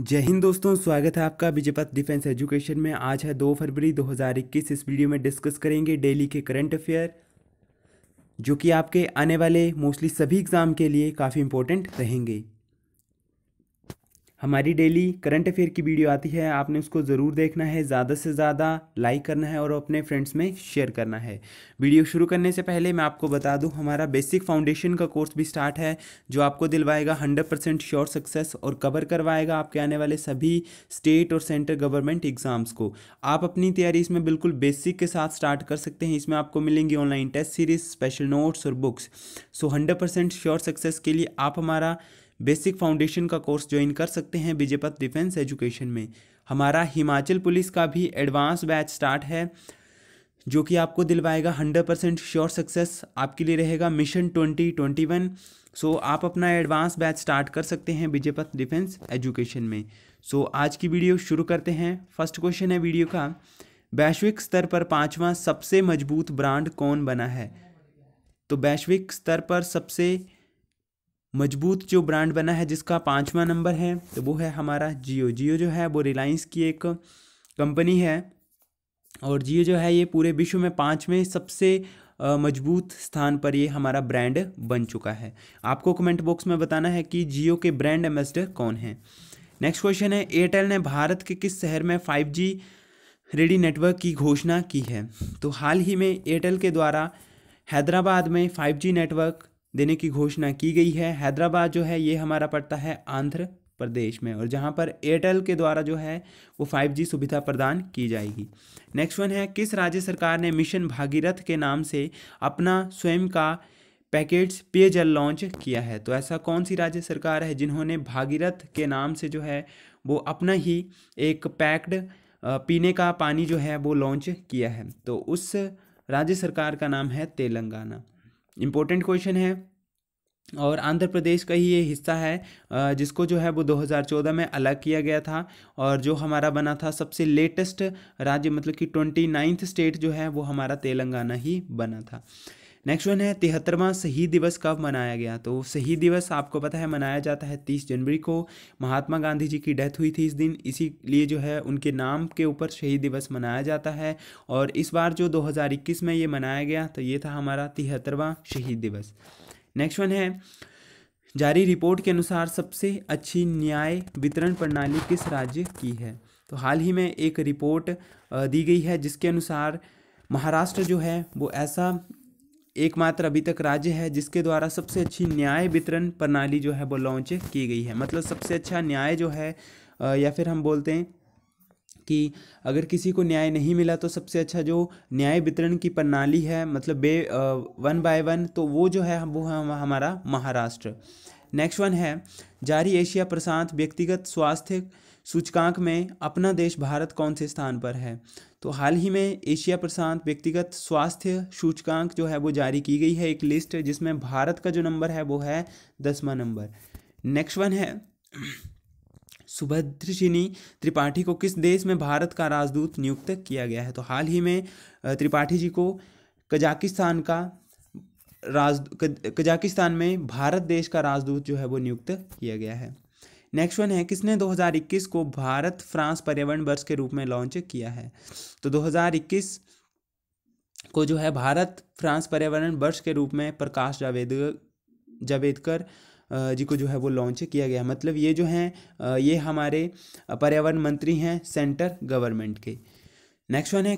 जय हिंद दोस्तों स्वागत है आपका विजयपथ डिफेंस एजुकेशन में आज है 2 फरवरी 2021 इस वीडियो में डिस्कस करेंगे डेली के करंट अफेयर जो कि आपके आने वाले मोस्टली सभी एग्ज़ाम के लिए काफ़ी इंपॉर्टेंट रहेंगे हमारी डेली करंट अफेयर की वीडियो आती है आपने उसको ज़रूर देखना है ज़्यादा से ज़्यादा लाइक करना है और अपने फ्रेंड्स में शेयर करना है वीडियो शुरू करने से पहले मैं आपको बता दूं हमारा बेसिक फाउंडेशन का कोर्स भी स्टार्ट है जो आपको दिलवाएगा हंड्रेड परसेंट श्योर सक्सेस और कवर करवाएगा आपके आने वाले सभी स्टेट और सेंट्रल गवर्नमेंट एग्ज़ाम्स को आप अपनी तैयारी इसमें बिल्कुल बेसिक के साथ स्टार्ट कर सकते हैं इसमें आपको मिलेंगी online test series special notes और books so hundred percent sure success के लिए आप हमारा बेसिक फाउंडेशन का कोर्स ज्वाइन कर सकते हैं विजयपथ डिफेंस एजुकेशन में हमारा हिमाचल पुलिस का भी एडवांस बैच स्टार्ट है जो कि आपको दिलवाएगा हंड्रेड परसेंट श्योर सक्सेस आपके लिए रहेगा mission twenty twenty one so आप अपना एडवांस बैच स्टार्ट कर सकते हैं विजयपथ डिफेंस एजुकेशन में सो so, आज की वीडियो शुरू करते हैं फर्स्ट क्वेश्चन है वीडियो का वैश्विक स्तर पर पांचवा सबसे मजबूत ब्रांड कौन बना है तो वैश्विक स्तर पर सबसे मजबूत जो ब्रांड बना है जिसका पाँचवा नंबर है तो वो है हमारा जियो जियो जो है वो रिलायंस की एक कंपनी है और जियो जो है ये पूरे विश्व में पाँचवें सबसे मजबूत स्थान पर ये हमारा ब्रांड बन चुका है आपको कमेंट बॉक्स में बताना है कि जियो के ब्रांड एम्बेसडर कौन है नेक्स्ट क्वेश्चन है एयरटेल ने भारत के किस शहर में 5G रेडी नेटवर्क की घोषणा की है तो हाल ही में एयरटेल के द्वारा हैदराबाद में 5G नेटवर्क देने की घोषणा की गई है हैदराबाद जो है ये हमारा पड़ता है आंध्र प्रदेश में और जहाँ पर एयरटेल के द्वारा जो है वो 5G सुविधा प्रदान की जाएगी नेक्स्ट वन है किस राज्य सरकार ने मिशन भागीरथ के नाम से अपना स्वयं का पैकेट्स पेयजल लॉन्च किया है तो ऐसा कौन सी राज्य सरकार है जिन्होंने भागीरथ के नाम से जो है वो अपना ही एक पैक्ड पीने का पानी जो है वो लॉन्च किया है तो उस राज्य सरकार का नाम है तेलंगाना इम्पोर्टेंट क्वेश्चन है और आंध्र प्रदेश का ही ये हिस्सा है जिसको जो है वो 2014 में अलग किया गया था और जो हमारा बना था सबसे लेटेस्ट राज्य मतलब कि ट्वेंटी नाइन्थ स्टेट जो है वो हमारा तेलंगाना ही बना था नेक्स्ट वन है तिहत्तरवां शहीद दिवस कब मनाया गया तो शहीद दिवस आपको पता है मनाया जाता है तीस जनवरी को महात्मा गांधी जी की डेथ हुई थी इस दिन इसीलिए जो है उनके नाम के ऊपर शहीद दिवस मनाया जाता है और इस बार जो 2021 में ये मनाया गया तो ये था हमारा तिहत्तरवां शहीद दिवस नेक्स्ट वन है जारी रिपोर्ट के अनुसार सबसे अच्छी न्याय वितरण प्रणाली किस राज्य की है तो हाल ही में एक रिपोर्ट दी गई है जिसके अनुसार महाराष्ट्र जो है वो ऐसा एकमात्र अभी तक राज्य है जिसके द्वारा सबसे अच्छी न्याय वितरण प्रणाली जो है वो लॉन्च की गई है मतलब सबसे अच्छा न्याय जो है या फिर हम बोलते हैं कि अगर किसी को न्याय नहीं मिला तो सबसे अच्छा जो न्याय वितरण की प्रणाली है मतलब बे वन बाय वन तो वो जो है वो है हमारा महाराष्ट्र नेक्स्ट वन है जारी एशिया प्रशांत व्यक्तिगत स्वास्थ्य सूचकांक में अपना देश भारत कौन से स्थान पर है तो हाल ही में एशिया प्रशांत व्यक्तिगत स्वास्थ्य सूचकांक जो है वो जारी की गई है एक लिस्ट जिसमें भारत का जो नंबर है वो है दसवा नंबर नेक्स्ट वन है सुभद्रशिनी त्रिपाठी को किस देश में भारत का राजदूत नियुक्त किया गया है तो हाल ही में त्रिपाठी जी को कजाकिस्तान का राज कजाकिस्तान में भारत देश का राजदूत जो है वो नियुक्त किया गया है नेक्स्ट वन है किसने 2021 को भारत फ्रांस पर्यावरण वर्ष के रूप में लॉन्च किया है तो 2021 को जो है भारत फ्रांस पर्यावरण वर्ष के रूप में प्रकाश जावेद जावेदकर जी को जो है वो लॉन्च किया गया मतलब ये जो हैं ये हमारे पर्यावरण मंत्री हैं सेंटर गवर्नमेंट के नेक्स्ट वन है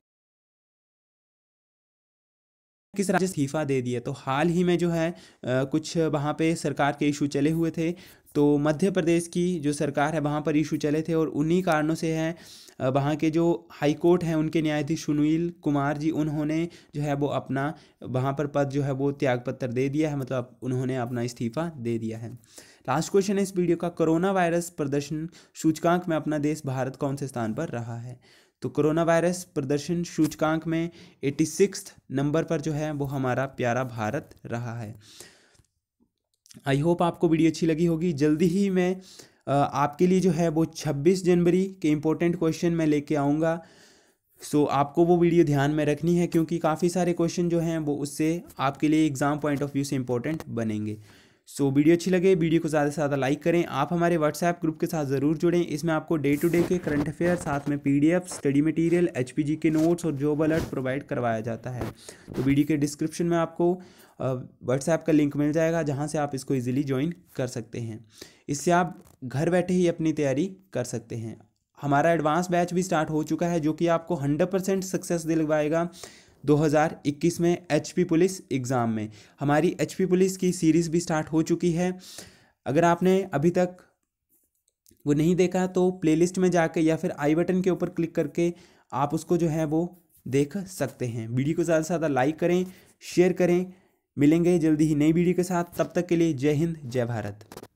किस राज्य इस्तीफा दे दिया तो हाल ही में जो है आ, कुछ वहाँ पे सरकार के इशू चले हुए थे तो मध्य प्रदेश की जो सरकार है वहाँ पर इशू चले थे और उन्हीं कारणों से हैं वहाँ के जो हाई कोर्ट हैं उनके न्यायाधीश सुनील कुमार जी उन्होंने जो है वो अपना वहाँ पर पद जो है वो त्यागपत्र दे दिया है मतलब उन्होंने अपना इस्तीफा दे दिया है लास्ट क्वेश्चन है इस वीडियो का कोरोना वायरस प्रदर्शन सूचकांक में अपना देश भारत कौन से स्थान पर रहा है तो कोरोना वायरस प्रदर्शन सूचकांक में एटी नंबर पर जो है वो हमारा प्यारा भारत रहा है आई होप आपको वीडियो अच्छी लगी होगी जल्दी ही मैं आपके लिए जो है वो 26 जनवरी के इम्पोर्टेंट क्वेश्चन मैं लेके आऊँगा सो so, आपको वो वीडियो ध्यान में रखनी है क्योंकि काफ़ी सारे क्वेश्चन जो हैं वो उससे आपके लिए एग्ज़ाम पॉइंट ऑफ व्यू से इम्पोर्टेंट बनेंगे सो so, वीडियो अच्छी लगे वीडियो को ज़्यादा से ज़्यादा लाइक करें आप हमारे व्हाट्सएप ग्रुप के साथ ज़रूर जुड़ें इसमें आपको डे टू डे के करंट अफेयर साथ में पीडीएफ स्टडी मटेरियल एचपीजी के नोट्स और जॉब अलर्ट प्रोवाइड करवाया जाता है तो वीडियो के डिस्क्रिप्शन में आपको व्हाट्सएप का लिंक मिल जाएगा जहाँ से आप इसको ईजिली ज्वाइन कर सकते हैं इससे आप घर बैठे ही अपनी तैयारी कर सकते हैं हमारा एडवांस बैच भी स्टार्ट हो चुका है जो कि आपको हंड्रेड परसेंट सक्सेस दिलवाएगा 2021 में एच पुलिस एग्ज़ाम में हमारी एच पुलिस की सीरीज़ भी स्टार्ट हो चुकी है अगर आपने अभी तक वो नहीं देखा तो प्लेलिस्ट में जाकर या फिर आई बटन के ऊपर क्लिक करके आप उसको जो है वो देख सकते हैं वीडियो को ज़्यादा से ज़्यादा लाइक करें शेयर करें मिलेंगे जल्दी ही नई वीडियो के साथ तब तक के लिए जय हिंद जय भारत